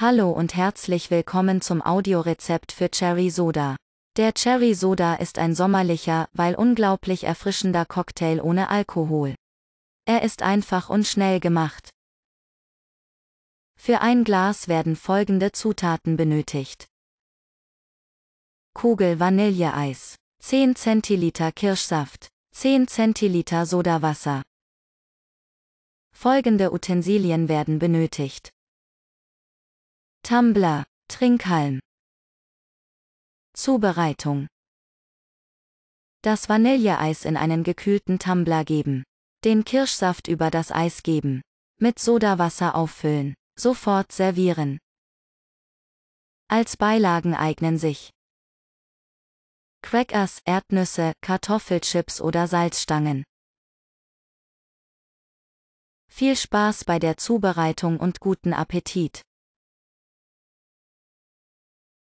Hallo und herzlich willkommen zum Audiorezept für Cherry Soda. Der Cherry Soda ist ein sommerlicher, weil unglaublich erfrischender Cocktail ohne Alkohol. Er ist einfach und schnell gemacht. Für ein Glas werden folgende Zutaten benötigt. Kugel Vanilleeis, 10 Zentiliter Kirschsaft, 10 Zentiliter Sodawasser. Folgende Utensilien werden benötigt. Tumblr, Trinkhalm. Zubereitung. Das Vanilleeis in einen gekühlten Tumblr geben. Den Kirschsaft über das Eis geben. Mit Sodawasser auffüllen. Sofort servieren. Als Beilagen eignen sich Crackers, Erdnüsse, Kartoffelchips oder Salzstangen. Viel Spaß bei der Zubereitung und guten Appetit!